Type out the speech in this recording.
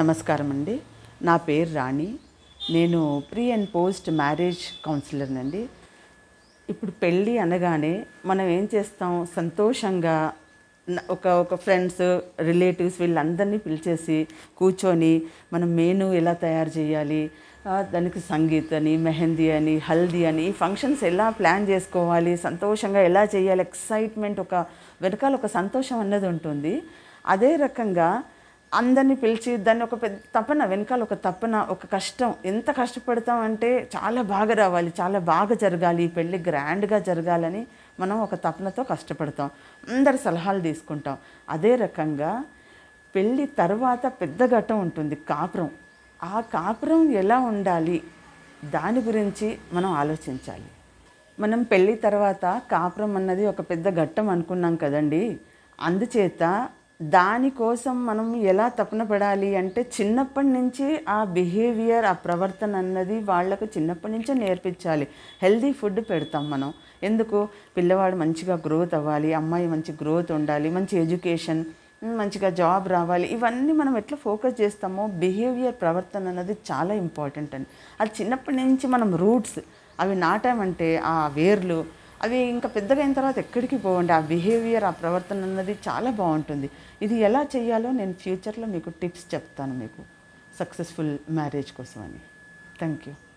నమస్కారం అండి నా పేరు రాణి నేను ప్రీ అండ్ పోస్ట్ మ్యారేజ్ కౌన్సిలర్నండి అండి ఇప్పుడు పెళ్ళి అనగానే మనం ఏం చేస్తాం సంతోషంగా ఒక ఒక ఫ్రెండ్స్ రిలేటివ్స్ వీళ్ళందరినీ పిలిచేసి కూర్చొని మనం మెను ఎలా తయారు చేయాలి దానికి సంగీత్ అని మెహందీ అని హల్దీ అని ఫంక్షన్స్ ఎలా ప్లాన్ చేసుకోవాలి సంతోషంగా ఎలా చేయాలి ఎక్సైట్మెంట్ ఒక వెనకాల ఒక సంతోషం అన్నది ఉంటుంది అదే రకంగా అందరినీ పిలిచి దాన్ని ఒక పెద్ద తపన వెనకాల ఒక తపన ఒక కష్టం ఎంత కష్టపడతామంటే చాలా బాగా రావాలి చాలా బాగా జరగాలి ఈ పెళ్ళి గ్రాండ్గా జరగాలని మనం ఒక తపనతో కష్టపడతాం అందరి సలహాలు తీసుకుంటాం అదే రకంగా పెళ్ళి తర్వాత పెద్ద ఘట్టం ఉంటుంది కాపురం ఆ కాపురం ఎలా ఉండాలి దాని గురించి మనం ఆలోచించాలి మనం పెళ్ళి తర్వాత కాపురం అన్నది ఒక పెద్ద ఘట్టం అనుకున్నాం కదండి అందుచేత దానికోసం మనం ఎలా తపన పడాలి అంటే చిన్నప్పటి నుంచి ఆ బిహేవియర్ ఆ ప్రవర్తన అన్నది వాళ్ళకు చిన్నప్పటి నుంచే నేర్పించాలి హెల్దీ ఫుడ్ పెడతాం మనం ఎందుకు పిల్లవాడు మంచిగా గ్రోత్ అవ్వాలి అమ్మాయి మంచి గ్రోత్ ఉండాలి మంచి ఎడ్యుకేషన్ మంచిగా జాబ్ రావాలి ఇవన్నీ మనం ఎట్లా ఫోకస్ చేస్తామో బిహేవియర్ ప్రవర్తన అన్నది చాలా ఇంపార్టెంట్ అండి అది చిన్నప్పటి నుంచి మనం రూట్స్ అవి నాటామంటే ఆ వేర్లు అవి ఇంకా పెద్దగా అయిన తర్వాత ఎక్కడికి పోవండి ఆ బిహేవియర్ ఆ ప్రవర్తన అన్నది చాలా బాగుంటుంది ఇది ఎలా చేయాలో నేను ఫ్యూచర్లో మీకు టిప్స్ చెప్తాను మీకు సక్సెస్ఫుల్ మ్యారేజ్ కోసం అని థ్యాంక్ యూ